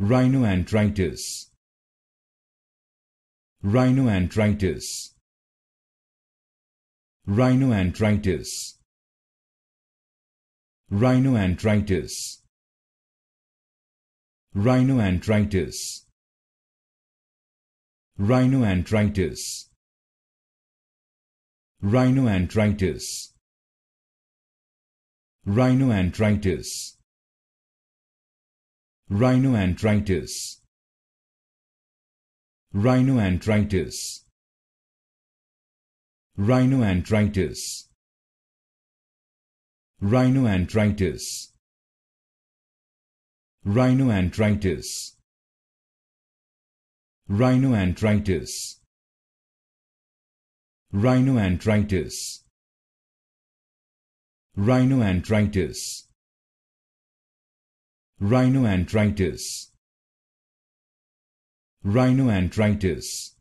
Rhinoarthritis Rhinoarthritis Rhinoarthritis Rhinoarthritis Rhinoarthritis Rhinoarthritis Rhinoarthritis Rhinoarthritis Rhinoarthritis. Rhinoarthritis. Rhinoarthritis. Rhinoarthritis. Rhinoarthritis. Rhinoarthritis. Rhinoarthritis. Rhinoarthritis rhinoarthritis rhinoarthritis